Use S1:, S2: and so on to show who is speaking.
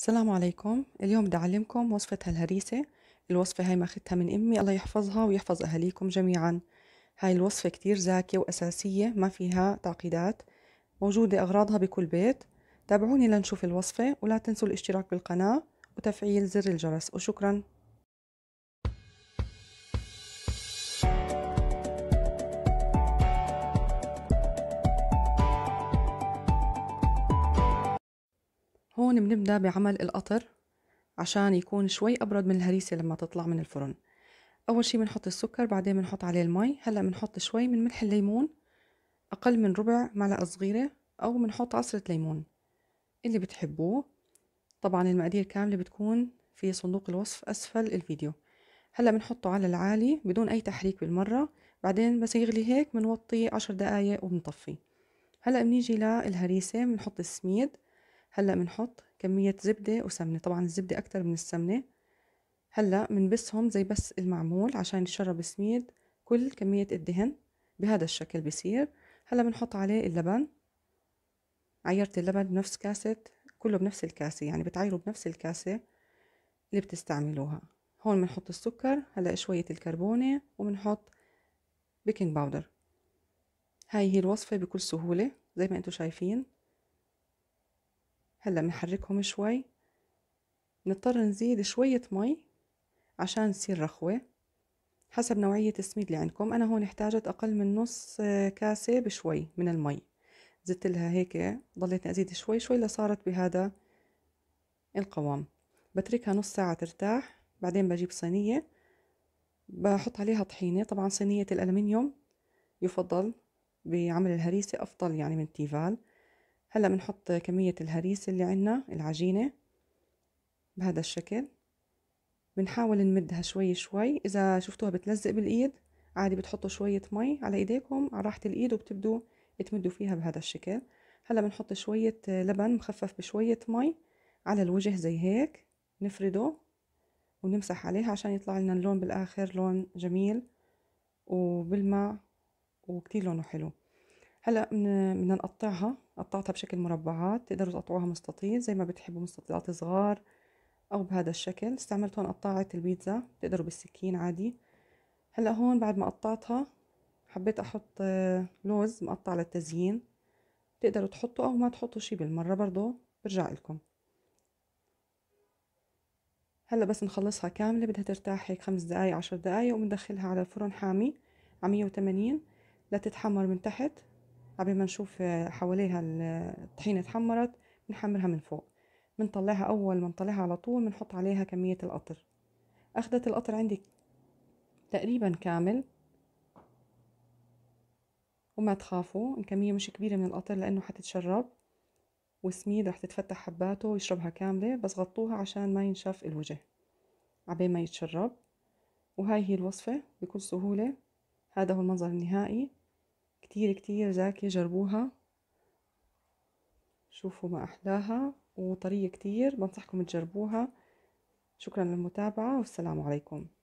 S1: السلام عليكم اليوم بدي اعلمكم وصفة هالهريسة الوصفة هاي ماخدتها من امي الله يحفظها ويحفظ اهاليكم جميعا هاي الوصفة كتير زاكية واساسية ما فيها تعقيدات موجودة اغراضها بكل بيت تابعوني لنشوف الوصفة ولا تنسوا الاشتراك بالقناة وتفعيل زر الجرس وشكرا هون بنبدأ بعمل القطر عشان يكون شوي أبرد من الهريسة لما تطلع من الفرن أول شي بنحط السكر بعدين بنحط عليه المي هلأ بنحط شوي من ملح الليمون أقل من ربع معلقة صغيرة أو بنحط عصرة ليمون اللي بتحبوه طبعا المقادير كاملة بتكون في صندوق الوصف أسفل الفيديو هلأ بنحطه على العالي بدون أي تحريك بالمرة بعدين بس يغلي هيك بنوطيه عشر دقايق وبنطفيه هلأ بنيجي للهريسة بنحط السميد هلا بنحط كمية زبدة وسمنة طبعا الزبدة أكتر من السمنة هلا بنبسهم زي بس المعمول عشان يتشرب سميد كل كمية الدهن بهذا الشكل بصير هلا بنحط عليه اللبن عيرت اللبن بنفس كاسة كله بنفس الكاسة يعني بتعيروا بنفس الكاسة اللي بتستعملوها هون بنحط السكر هلا شوية الكربونة وبنحط بيكنج باودر هاي هي الوصفة بكل سهولة زي ما انتو شايفين هلا بنحركهم شوي نضطر نزيد شوية مي عشان تصير رخوة حسب نوعية السميد اللي عندكم أنا هون احتاجت أقل من نص آه، كاسة بشوي من المي زدت لها هيك ضليتني أزيد شوي شوي لصارت بهذا القوام بتركها نص ساعة ترتاح بعدين بجيب صينية بحط عليها طحينة طبعا صينية الألمنيوم يفضل بعمل الهريسة أفضل يعني من تيفال هلا بنحط كمية الهريس اللي عنا العجينة بهذا الشكل بنحاول نمدها شوي شوي إذا شفتوها بتلزق بالإيد عادي بتحطوا شوية مي على إيديكم على راحة الإيد وبتبدوا تمدوا فيها بهذا الشكل هلا بنحط شوية لبن مخفف بشوية مي على الوجه زي هيك نفرده ونمسح عليها عشان يطلع لنا اللون بالآخر لون جميل وبلمع وكتير لونه حلو هلا بدنا نقطعها قطعتها بشكل مربعات تقدروا تقطعوها مستطيل زي ما بتحبوا مستطيلات صغار او بهذا الشكل استعملت هون قطاعه البيتزا بتقدروا بالسكين عادي هلا هون بعد ما قطعتها حبيت احط آه، لوز مقطع للتزيين بتقدروا تحطوا او ما تحطوا شي بالمره برضو برجع لكم هلا بس نخلصها كامله بدها ترتاح هيك خمس دقائق عشر دقائق وبندخلها على الفرن حامي على 180 لتتحمر من تحت عبين ما نشوف آه، حواليها الطحينة اتحمرت بنحمرها من فوق بنطلعها أول ما نطلعها على طول بنحط عليها كمية القطر أخدت القطر عندي تقريبا كامل وما تخافوا الكمية مش كبيرة من القطر لأنه حتتشرب وسميد رح تتفتح حباته ويشربها كاملة بس غطوها عشان ما ينشف الوجه عبين ما يتشرب وهاي هي الوصفة بكل سهولة هذا هو المنظر النهائي كتير كتير زاكية جربوها شوفوا ما أحلاها وطرية كتير بنصحكم تجربوها شكرا للمتابعة والسلام عليكم